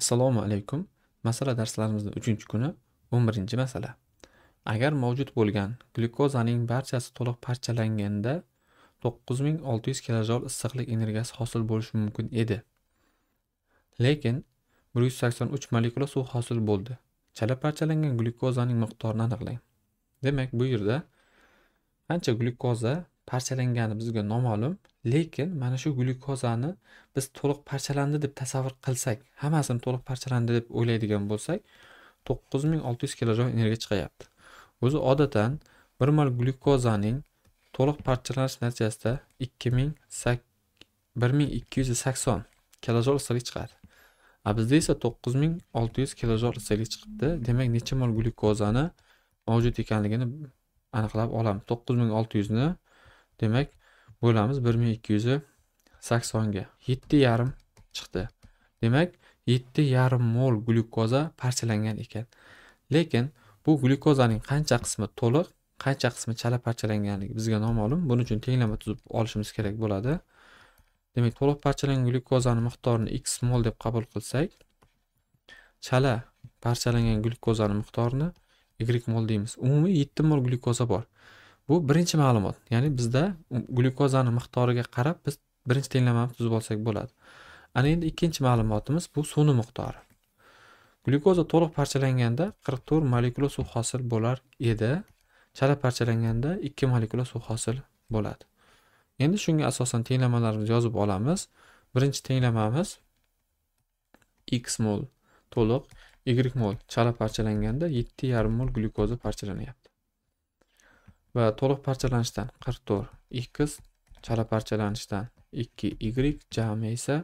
Assalomu alaykum. Masala darslarimizning 3-kuni 11-masala. Agar mavjud bo'lgan glyukozaning barchasi to'liq parchalanganda 9600 kilojol issiqlik energiyasi hosil bo'lishi mumkin edi. Lekin 183 molekula suv hosil bo'ldi. Chala parchalangan glyukozaning miqdorini aniqlang. Demak, bu yerda qancha glyukoza parchalangani bizga noma'lum lekin mana shu glyukozani biz to'liq parchalandi deb tasavvur qilsak hammasini to'liq parchalandi deb o'ylaydigan bo'lsak to'qqiz ming olti yuz kilojoul energiya chiqyapti o'zi odatan bir mol glyukozaning to'liq parchalanish natijasida ikki ming bir ming ikki yuz sakson kilojoul issiqlik chiqadi a bizda esa to'qqiz ming olti yuz kilojoul issiqlik chiqibdi demak necha mol glyukozani mavjud ekanligini aniqlab olamiz to'qqiz ming olti yuzni demak bo'lamiz bir ming ikki yuz saksonga yetti yarim chiqdi demak yetti yarim mol glyukoza parchalangan ekan lekin bu glyukozaning qancha qismi to'liq qancha qismi chala parchalanganligi bizga noma'lum buning uchun tenglama tuzib olishimiz kerak bo'ladi demak to'liq parchalangan glyukozani miqdorini x mol deb qabul qilsak chala parchalangan glyukozani miqdorini y mol deymiz umumiy yetti mol glyukoza bor bu birinchi ma'lumot ya'ni bizda glyukozani miqdoriga qarab biz birinchi tenglamani tuzib olsak bo'ladi ana endi ikkinchi ma'lumotimiz bu suvni miqdori glyukoza to'liq parchalanganda qirq to'rt molekula suv hosil bo'lar edi chala parchalanganda ikki molekula suv hosil bo'ladi endi shunga asosan tenglamalarni yozib olamiz birinchi tenglamamiz x mol to'liq y mol chala parchalanganda yetti yarim mol glyukoza parchalanyapti va to'liq parchalanishdan 44 x chala parchalanishdan 2 y jami esa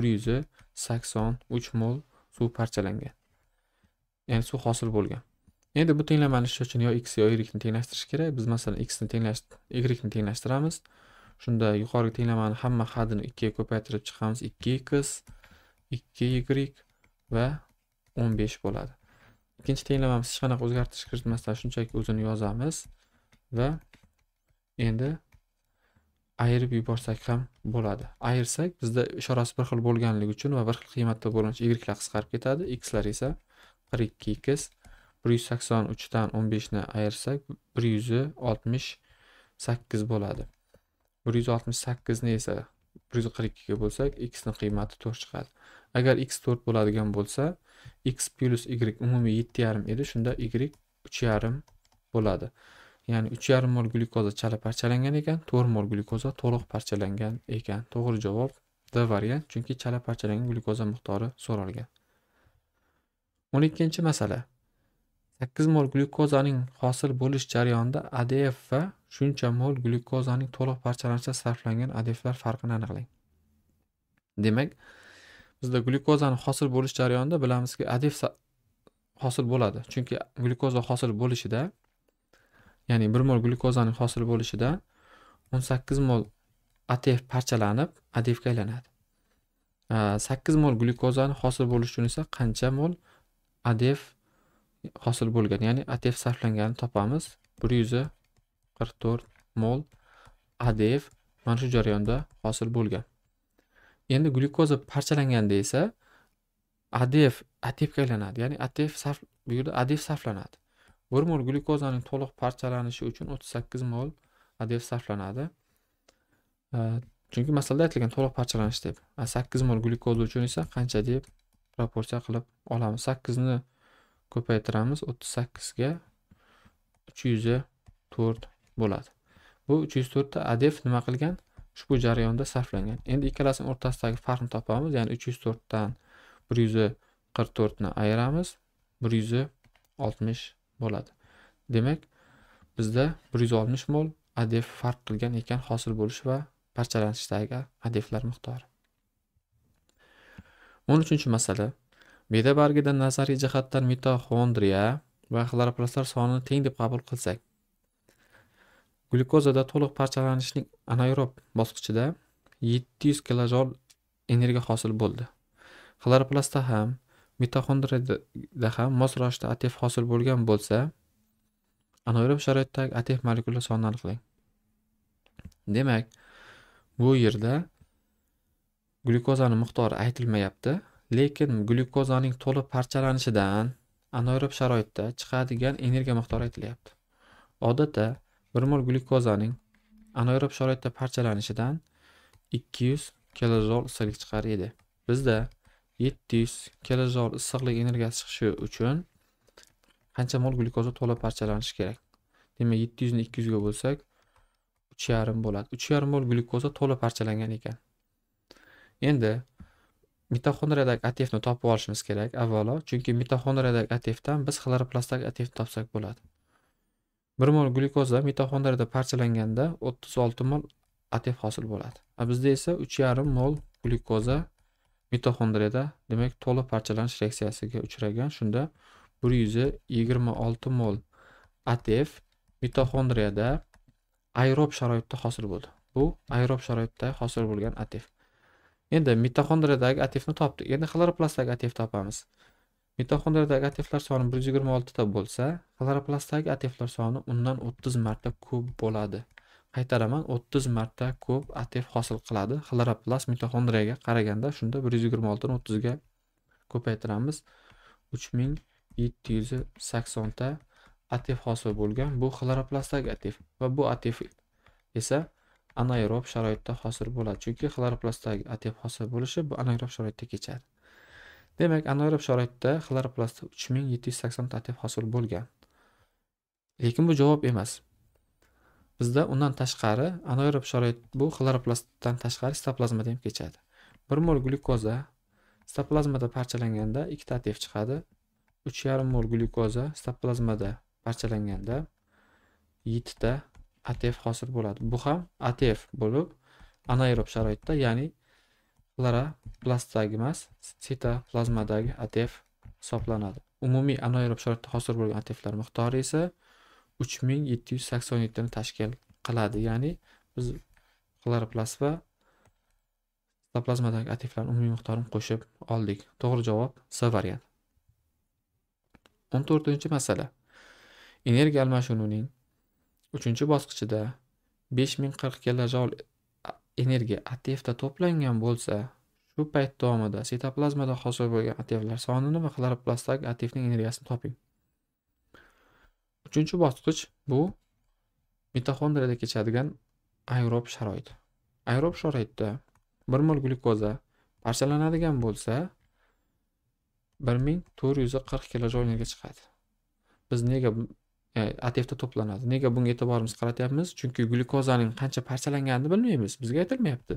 183 mol suv parchalangan ya'ni suv hosil bo'lgan endi bu tenglamalish uchun yo x yo yni tenglashtirish kerak biz masalan x ni y yni tenglashtiramiz shunda yuqorgi tenglamani hamma hadini ikkiga ko'paytirib chiqamiz 2 x 2 y va 15 bo'ladi ikkinchi tenglamamiz hech qanaqa o'zgartirish kiritmasdan shunchaki o'zini yozamiz va endi ayirib yuborsak ham bo'ladi ayirsak bizda ishorasi bir xil bo'lganligi uchun va bir xil qiymatda bo'lgani uchun ylar qisqarib ketadi xlar esa qirq ikki x bir yuz sakson uchdan o'n beshni ayirsak bir yuz oltmish sakkiz bo'ladi bir yuz oltmish sakkizni esa bir yuz qirq ikkiga bo'lsak xni qiymati to'rt chiqadi agar x to'rt bo'ladigan bo'lsa x plyus y umumiy yetti yarim edi shunda y uch yarim bo'ladi ya'ni uch yarim mol glyukoza chala parchalangan ekan to'rt mol glyukoza to'liq parchalangan ekan to'g'ri javob d variant chunki chala parchalangan glyukoza miqdori so'ralgan o'n ikkinchi masala sakkiz mol glyukozaning hosil bo'lish jarayonida adf va shuncha mol glyukozaning to'liq parchalanishida sarflangan adflar farqini aniqlang demak bizda glyukozani hosil bo'lish jarayonida bilamizki adf hosil bo'ladi chunki glyukoza hosil bo'lishida ya'ni bir mol glyukozaning hosil bo'lishida o'n sakkiz mol atf parchalanib adfga aylanadi sakkiz mol glyukozani hosil bo'lishi uchun esa qancha mol adf hosil bo'lgan ya'ni atf sarflanganini topamiz bir yuz qirq to'rt mol adf mana shu jarayonda hosil bo'lgan endi glyukoza parchalanganda esa adf atfga aylanadi ya'ni atf sarf bu yerda adf sarflanadi Vurmur glukozaning to'liq parchalanishi uchun 38 mol ADF sarflanadi. Chunki masalda aytilgan to'liq parchalanish deb. 8 mol glukoza uchun esa qancha deb proporsiya qilib olamiz. 8 ni ko'paytiramiz 38 ga 304 bo'ladi. Bu 304 ta ADF nima qilgan? Ushbu jarayonda sarflangan. Endi ikkalasining o'rtasidagi farqni topamiz, ya'ni 304 dan 144 ni ayiramiz. 160 bo'ladi demak bizda bir yuz oltmish mol adef farq qilgan ekan hosil bo'lish va parchalanishdagi adeflar miqdori o'n uchinchi masala beda bargida nazariy jihatdan mitoxondriya va xloroplastlar sonini teng deb qabul qilsak glyukozada to'liq parchalanishning anaerob bosqichida 700 kilojol energiya hosil bo'ldi xloroplastda ham mitoxondriyada ham mos ravishda atf hosil bo'lgan bo'lsa anaerob sharoitdagi atf molekula sonini aniqlang demak bu yerda glyukozani miqdori aytilmayapti lekin glyukozaning to'liq parchalanishidan anaerob sharoitda chiqadigan energiya miqdori aytilyapti odatda bir mol glyukozaning anaerob sharoitda parchalanishidan 200 kilojol issiqlik chiqar edi bizda 700 kilojoul issiqlik energiyasi chiqishi uchun qancha mol glyukoza to'la parchalanishi kerak demak 700 ni 200 ga bo'lsak 3,5 yarim bo'ladi 3,5 yarim mol glyukoza to'la parchalangan ekan endi mitoxondriyadagi atefni topib olishimiz kerak avvalo chunki mitoxondriyadagi atefdan biz xloroplastdagi atefni topsak bo'ladi bir mol glyukoza mitoxondriyada parchalanganda 36 mol ATP hosil bo'ladi bizda esa 3,5 yarim mol glyukoza mitoxondriyada demak to'liq parchalanish reaksiyasiga uchragan shunda bir yuz yigirma olti mol atf mitoxondriyada aerob sharoitda hosil bo'ldi bu aerob sharoitda hosil bo'lgan atf endi mitoxondriyadagi atfni topdik endi xloroplastdagi atf topamiz mitoxondriyadagi atflar soni bir yuz yigirma oltita bo'lsa xloroplastdagi atflar soni undan o'ttiz marta ko'p bo'ladi qaytaraman o'ttiz marta ko'p atf hosil qiladi xloroplast mitoxondriyaga qaraganda shunda bir yuz yigirma ga o'ttizga ko'paytiramiz uch ming yetti yuz saksonta atf hosil bo'lgan bu xloroplastdagi atf va bu atf esa anaerob sharoitda hosil bo'ladi chunki xloroplastdagi atf hosil bo'lishi bu anaerob sharoitda kechadi demak anaerob sharoitda xloroplastda uch ming yetti yuz saksonta atf hosil bo'lgan lekin bu javob emas bizda undan tashqari anaerob sharoit bu xloroplastdan tashqari sitoplazmada ham kechadi bir mol glyukoza sitoplazmada parchalanganda ikkita atef chiqadi uch yarim mol glyukoza sitoplazmada parchalanganda yettita atf hosil bo'ladi bu ham atf bo'lib anaerob sharoitda ya'ni xloroplastdagi emas sitoplazmadagi atf hisoblanadi umumiy anaerob sharoitda hosil bo'lgan atflar miqdori esa uch ming yetti yuz sakson yettini tashkil qiladi ya'ni biz xloroplast va sitoplazmadagi aktivlarni umumiy miqdorini qo'shib oldik to'g'ri javob c variant o'n to'rtinchi masala energiya almashinuvining uchinchi bosqichida besh ming qirq kilojoul energiya ativda to'plangan bo'lsa shu payt davomida sitoplazmada hosil bo'lgan ativlar sonini va xloroplastdagi ativning energiyasini toping uchinchi bosqich bu mitoxondriyada kechadigan aerob sharoit aerob sharoitda bir mol glyukoza parchalanadigan bo'lsa bir ming to'rt yuz qirq kilo energiya chiqadi biz nega e, atefda to'planadi nega bunga e'tiborimiz qaratyapmiz chunki glyukozaning qancha parchalanganini bilmaymiz bizga aytilmayapti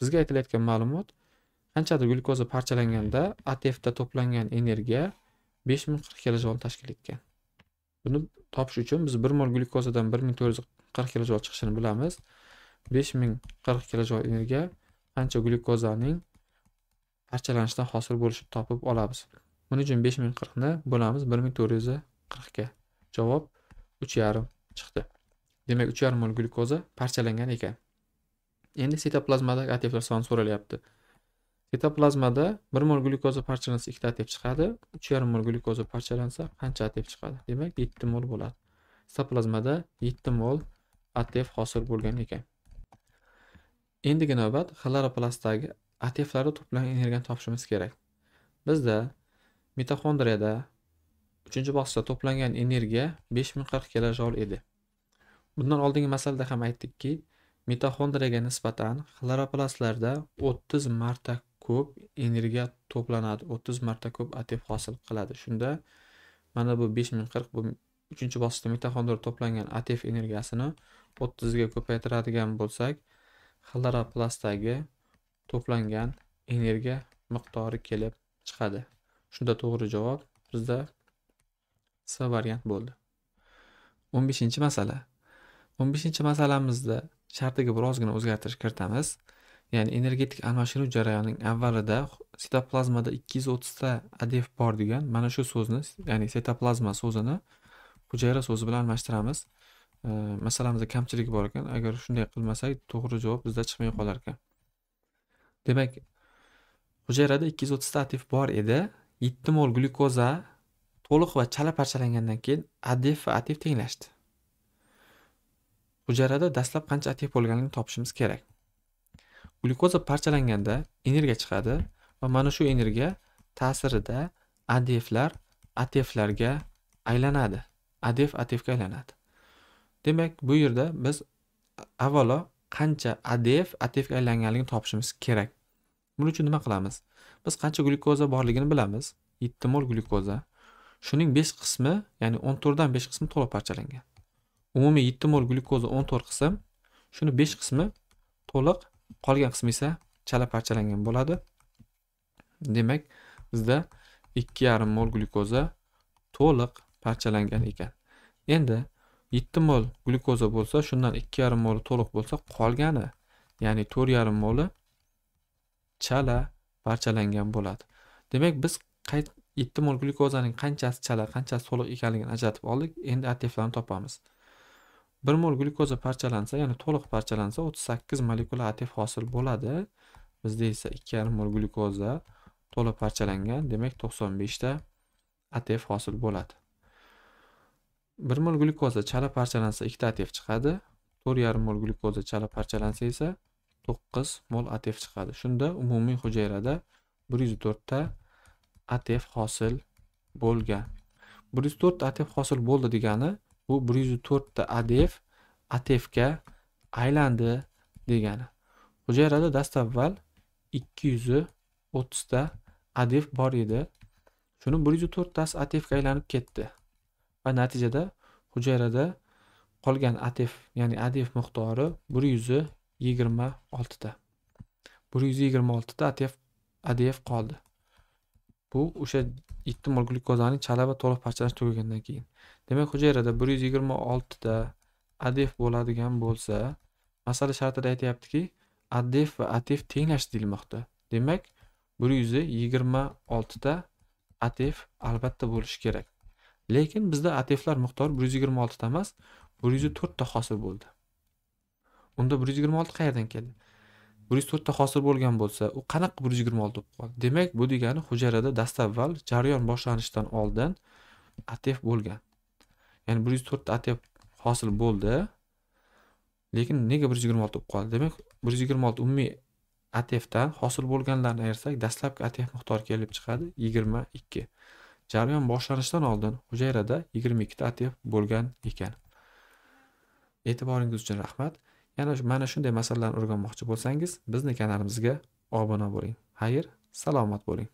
bizga aytilayotgan ma'lumot qanchadir glyukoza parchalanganda atefda to'plangan energiya besh ming qirq kilojoul tashkil etgan buni topish uchun biz bir mol glyukozadan bir ming to'rt yuz qirq kilojoul chiqishini bilamiz besh ming qirq kilojoul energiya qancha glyukozaning parchalanishidan hosil bo'lishini topib olamiz buning uchun besh ming qirqni bo'lamiz bir ming to'rt yuz qirqga javob uch yarim chiqdi demak uch yarim mol glyukoza parchalangan ekan endi sitoplazmadagi ATP soni so'ralyapti Ketoplazmada 1 mol glyukoza parchalansa 2 ATP chiqadi, 3,5 mol glyukoza parchalansa qancha ATP chiqadi? Demak, 7 mol bo'ladi. Sitoplazmada 7 mol ATP hosil bo'lgan ekan. Endigi navbat xloroplastdagi ateflarni to'plangan energiyani topishimiz kerak. Bizda mitoxondriyada 3-bosqichda to'plangan energiya 5040 kJ edi. Bundan oldingi masalada ham aytdikki, mitoxondriyaga nisbatan xloroplastlarda 30 marta ko'p energiya to'planadi o'ttiz marta ko'p atef hosil qiladi shunda mana bu besh ming qirq bu uchinchi bosqichda mitoxondriya to'plangan atef energiyasini o'ttizga ko'paytiradigan bo'lsak xloroplastdagi to'plangan energiya miqdori kelib chiqadi shunda to'g'ri javob bizda c variant bo'ldi o'n beshinchi masala o'n beshinchi masalamizda shartiga birozgina o'zgartirish kiritamiz ya'ni energetik almashinuv jarayonining avvalida sitoplazmada ikki yuz o'ttizta adef bor degan mana shu so'zni ya'ni sitoplazma so'zini hujayra so'zi bilan almashtiramiz masalamizda kamchilik bor ekan agar shunday qilmasak to'g'ri javob bizda chiqmay qolar ekan demak hujayrada ikki yuz o'ttizta adef bor edi yetti mol glyukoza to'liq va chala parchalangandan keyin adef va atif tenglashdi hujayrada dastlab qancha atef bo'lganligini topishimiz kerak glyukoza parchalanganda energiya chiqadi va mana shu energiya ta'sirida adeflar ateflarga aylanadi adef atefga aylanadi demak bu yerda biz avvalo qancha adef atefga aylanganligini topishimiz kerak buning uchun nima qilamiz biz qancha glyukoza borligini bilamiz yetti mol glyukoza shuning besh qismi ya'ni o'n to'rtdan besh qismi to'liq parchalangan umumiy yetti mol glyukoza o'n to'rt qism shuni besh qismi to'liq qolgan qismi esa chala parchalangan bo'ladi demak bizda ikki yarim mol glyukoza to'liq parchalangan ekan endi yetti mol glyukoza bo'lsa shundan ikki yarim moli to'liq bo'lsa qolgani ya'ni to'rt yarim moli chala parchalangan bo'ladi demak biz yetti mol glyukozaning qanchasi chala qanchasi to'liq ekanligini ajratib oldik endi ateflarni topamiz bir mol glyukoza parchalansa ya'ni to'liq parchalansa o'ttiz sakkiz molekula atf hosil bo'ladi bizda esa ikki yarim mol glyukoza to'liq parchalangan demak to'qson beshta atf hosil bo'ladi bir mol glyukoza chala parchalansa ikkita atf chiqadi to'rt yarim mol glyukoza chala parchalansa esa to'qqiz mol atf chiqadi shunda umumiy hujayrada bir yuz to'rtta atf hosil bo'lgan bir yuz to'rt atf hosil bo'ldi degani bu 104 ta ADF atf ga aylandi degani hujayrada dastavval 230 ta ADF adef bor edi shuni 104 tasi atf ga aylanib ketdi va natijada hujayrada qolgan ATF, ya'ni adef miqdori 126 ta. 126 ta ATF ADF adef qoldi bu o'sha yetti mol glyukozaning chala va to'liq parchalanishi tugagandan keyin demak hujayrada bir yuz yigirma oltita adef bo'ladigan bo'lsa masala shartida aytyaptiki adef va atef tenglashdi deyilmoqda demak bir yuz yigirma oltita atef albatta bo'lishi kerak lekin bizda ateflar miqdori bir yuz yigirma oltita emas bir yuz to'rtta hosil bo'ldi unda bir yuz yigirma olti qayerdan keldi bir yuz to'rtta hosil bo'lgan bo'lsa u qanaqa bir yuz yigirma olti bo'lib qoldi demak bu degani hujayrada dastavval jarayon boshlanishidan oldin atf bo'lgan ya'ni bir yuz to'rtta atf hosil bo'ldi lekin nega bir yuz yigirma olti bo'lib qoldi demak bir yuz yigirma olti umumiy atfdan hosil bo'lganlarni ayirsak dastlabki atf miqdori kelib chiqadi yigirma ikki jarayon boshlanishidan oldin hujayrada yigirma ikkita atf bo'lgan ekan e'tiboringiz uchun rahmat yana mana shunday masalalarni o'rganmoqchi bo'lsangiz bizni kanalimizga obuna bo'ling xayr salomat bo'ling